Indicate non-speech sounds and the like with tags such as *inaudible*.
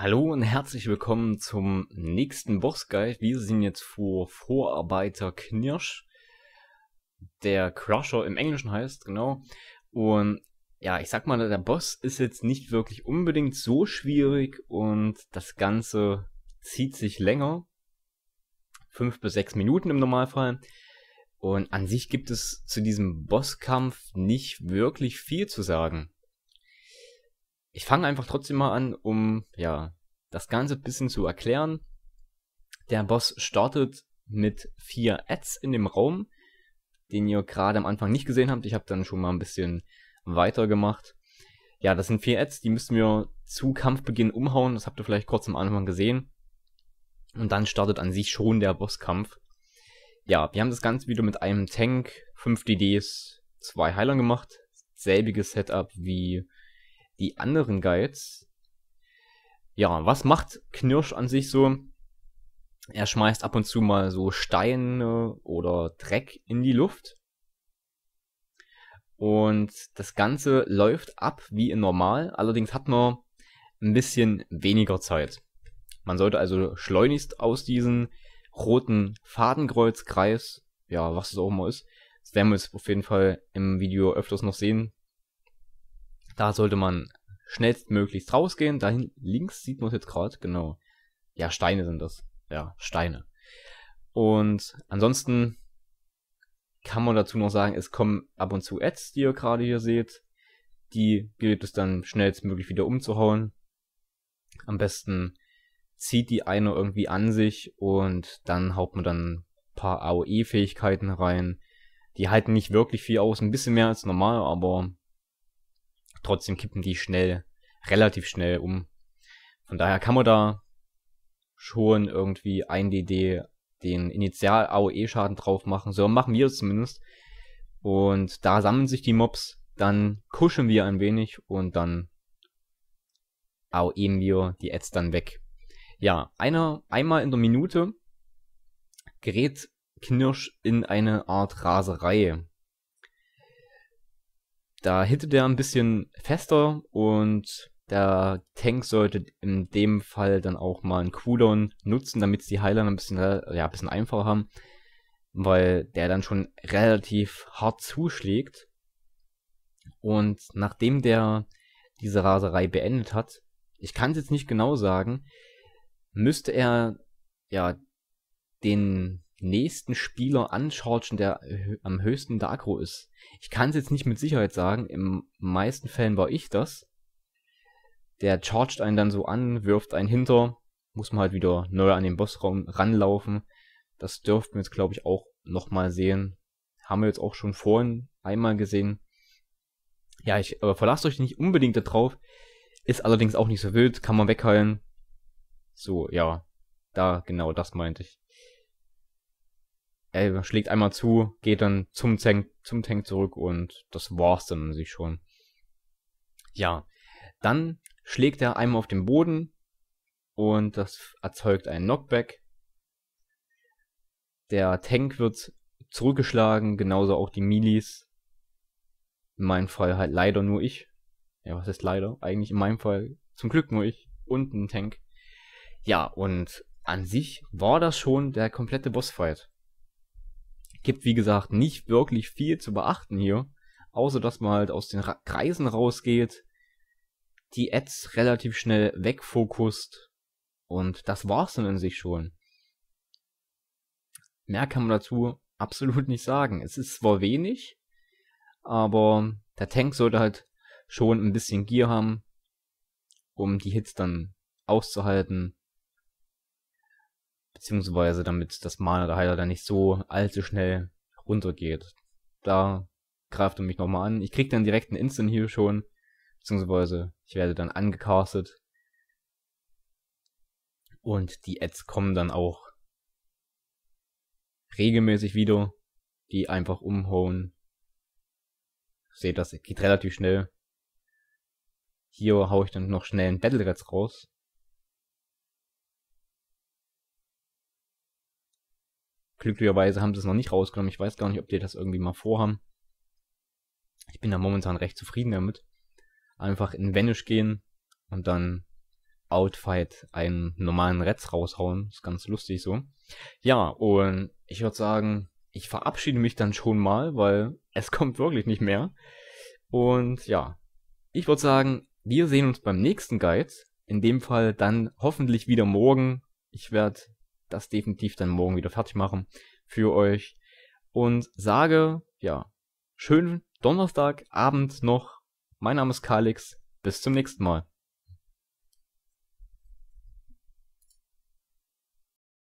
Hallo und herzlich willkommen zum nächsten Boss Wir sind jetzt vor Vorarbeiter Knirsch, der Crusher im Englischen heißt, genau. Und ja, ich sag mal, der Boss ist jetzt nicht wirklich unbedingt so schwierig und das Ganze zieht sich länger. Fünf bis sechs Minuten im Normalfall. Und an sich gibt es zu diesem Bosskampf nicht wirklich viel zu sagen ich fange einfach trotzdem mal an, um ja das Ganze ein bisschen zu erklären. Der Boss startet mit vier Ads in dem Raum, den ihr gerade am Anfang nicht gesehen habt. Ich habe dann schon mal ein bisschen weitergemacht. Ja, das sind vier Ads, die müssen wir zu Kampfbeginn umhauen. Das habt ihr vielleicht kurz am Anfang gesehen. Und dann startet an sich schon der Bosskampf. Ja, wir haben das Ganze wieder mit einem Tank, 5 DDs, 2 Heilern gemacht. Selbiges Setup wie die anderen Guides. Ja, was macht Knirsch an sich so? Er schmeißt ab und zu mal so Steine oder Dreck in die Luft. Und das Ganze läuft ab wie in normal. Allerdings hat man ein bisschen weniger Zeit. Man sollte also schleunigst aus diesem roten Fadenkreuzkreis, ja, was es auch immer ist, das werden wir jetzt auf jeden Fall im Video öfters noch sehen, da sollte man schnellstmöglichst rausgehen. Da links sieht man es jetzt gerade, genau. Ja, Steine sind das. Ja, Steine. Und ansonsten kann man dazu noch sagen, es kommen ab und zu Ads, die ihr gerade hier seht. Die gilt es dann schnellstmöglich wieder umzuhauen. Am besten zieht die eine irgendwie an sich und dann haut man dann ein paar AOE-Fähigkeiten rein. Die halten nicht wirklich viel aus, ein bisschen mehr als normal, aber trotzdem kippen die schnell, relativ schnell um. Von daher kann man da schon irgendwie ein DD den Initial-AOE-Schaden drauf machen. So machen wir es zumindest. Und da sammeln sich die Mobs, dann kuschen wir ein wenig und dann AOEen wir die Ads dann weg. Ja, einer, einmal in der Minute gerät Knirsch in eine Art Raserei. Da hittet er ein bisschen fester und der Tank sollte in dem Fall dann auch mal einen Cooldown nutzen, damit die Heiler ein bisschen, ja, ein bisschen einfacher haben, weil der dann schon relativ hart zuschlägt. Und nachdem der diese Raserei beendet hat, ich kann es jetzt nicht genau sagen, müsste er ja den nächsten Spieler anschaut, der äh, am höchsten der ist. Ich kann es jetzt nicht mit Sicherheit sagen, im meisten Fällen war ich das. Der chargt einen dann so an, wirft einen hinter, muss man halt wieder neu an den Bossraum ranlaufen. Das dürften wir jetzt, glaube ich, auch nochmal sehen. Haben wir jetzt auch schon vorhin einmal gesehen. Ja, ich aber verlasst euch nicht unbedingt da drauf. Ist allerdings auch nicht so wild, kann man wegheilen. So, ja. Da, genau, das meinte ich er schlägt einmal zu, geht dann zum Tank, zum Tank zurück und das war's dann an sich schon. Ja, dann schlägt er einmal auf den Boden und das erzeugt einen Knockback. Der Tank wird zurückgeschlagen, genauso auch die Milis. In meinem Fall halt leider nur ich. Ja, was ist leider? Eigentlich in meinem Fall zum Glück nur ich und ein Tank. Ja, und an sich war das schon der komplette Bossfight. Gibt, wie gesagt, nicht wirklich viel zu beachten hier. Außer, dass man halt aus den Ra Kreisen rausgeht, die Ads relativ schnell wegfokust. Und das war's dann in sich schon. Mehr kann man dazu absolut nicht sagen. Es ist zwar wenig, aber der Tank sollte halt schon ein bisschen Gier haben, um die Hits dann auszuhalten beziehungsweise damit das Mana der Heiler dann nicht so allzu schnell runtergeht. Da greift er mich nochmal an. Ich krieg dann direkt einen Instant Heal schon, beziehungsweise ich werde dann angecastet. Und die Ads kommen dann auch regelmäßig wieder, die einfach umhauen. Seht das, geht relativ schnell. Hier hau ich dann noch schnell einen Battle Rats raus. Glücklicherweise haben sie es noch nicht rausgenommen. Ich weiß gar nicht, ob die das irgendwie mal vorhaben. Ich bin da momentan recht zufrieden damit. Einfach in Vanish gehen und dann Outfight einen normalen Retz raushauen. Ist ganz lustig so. Ja, und ich würde sagen, ich verabschiede mich dann schon mal, weil *laughs* es kommt wirklich nicht mehr. Und ja, ich würde sagen, wir sehen uns beim nächsten Guide. In dem Fall dann hoffentlich wieder morgen. Ich werde das definitiv dann morgen wieder fertig machen für euch. Und sage, ja, schönen Donnerstagabend noch. Mein Name ist Kalix. Bis zum nächsten Mal.